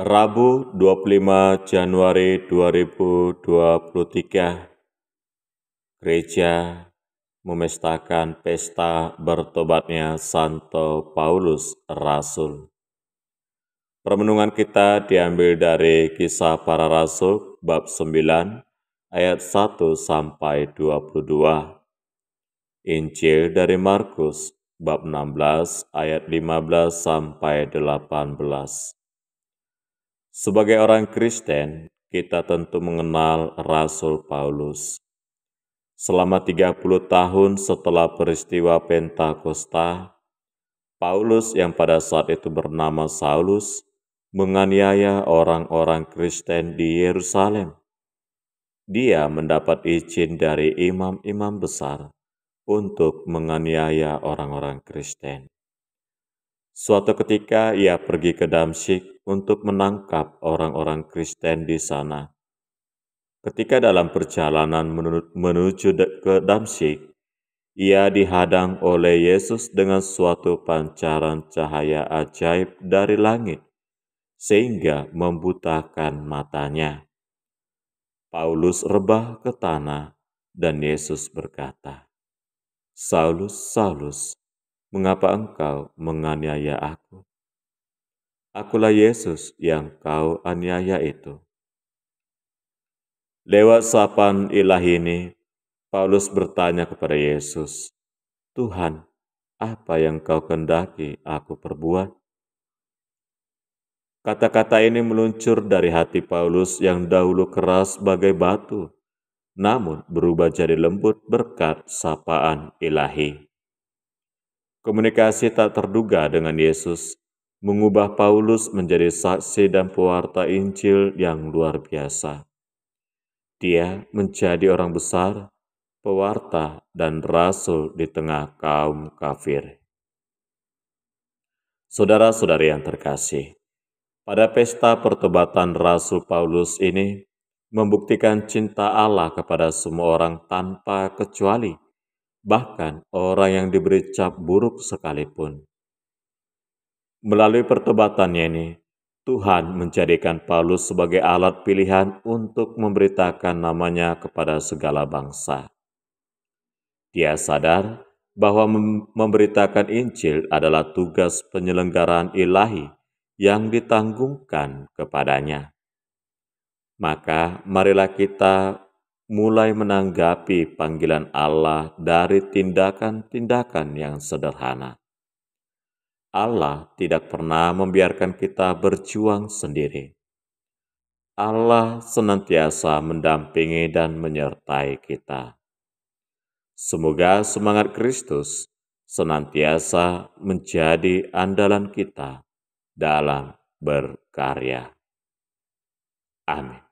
Rabu 25 Januari 2023 Gereja memestakan pesta bertobatnya Santo Paulus Rasul. Permenungan kita diambil dari kisah para rasul bab 9 ayat 1 sampai 22. Injil dari Markus bab 16 ayat 15 sampai 18. Sebagai orang Kristen, kita tentu mengenal Rasul Paulus. Selama 30 tahun setelah peristiwa Pentakosta, Paulus yang pada saat itu bernama Saulus menganiaya orang-orang Kristen di Yerusalem. Dia mendapat izin dari imam-imam besar untuk menganiaya orang-orang Kristen. Suatu ketika ia pergi ke Damsyik untuk menangkap orang-orang Kristen di sana. Ketika dalam perjalanan menuju ke Damsyik, ia dihadang oleh Yesus dengan suatu pancaran cahaya ajaib dari langit, sehingga membutakan matanya. Paulus rebah ke tanah, dan Yesus berkata, "Saulus, Saulus, mengapa engkau menganiaya Aku?" akulah Yesus yang kau aniaya itu. Lewat sapan ilah ini, Paulus bertanya kepada Yesus, Tuhan, apa yang kau kendaki aku perbuat? Kata-kata ini meluncur dari hati Paulus yang dahulu keras bagai batu, namun berubah jadi lembut berkat sapaan ilahi. Komunikasi tak terduga dengan Yesus mengubah Paulus menjadi saksi dan pewarta Injil yang luar biasa. Dia menjadi orang besar, pewarta, dan rasul di tengah kaum kafir. Saudara-saudari yang terkasih, pada pesta pertobatan Rasul Paulus ini membuktikan cinta Allah kepada semua orang tanpa kecuali, bahkan orang yang diberi cap buruk sekalipun. Melalui pertobatannya ini, Tuhan menjadikan Paulus sebagai alat pilihan untuk memberitakan namanya kepada segala bangsa. Dia sadar bahwa memberitakan Injil adalah tugas penyelenggaraan ilahi yang ditanggungkan kepadanya. Maka marilah kita mulai menanggapi panggilan Allah dari tindakan-tindakan yang sederhana. Allah tidak pernah membiarkan kita berjuang sendiri. Allah senantiasa mendampingi dan menyertai kita. Semoga semangat Kristus senantiasa menjadi andalan kita dalam berkarya. Amin.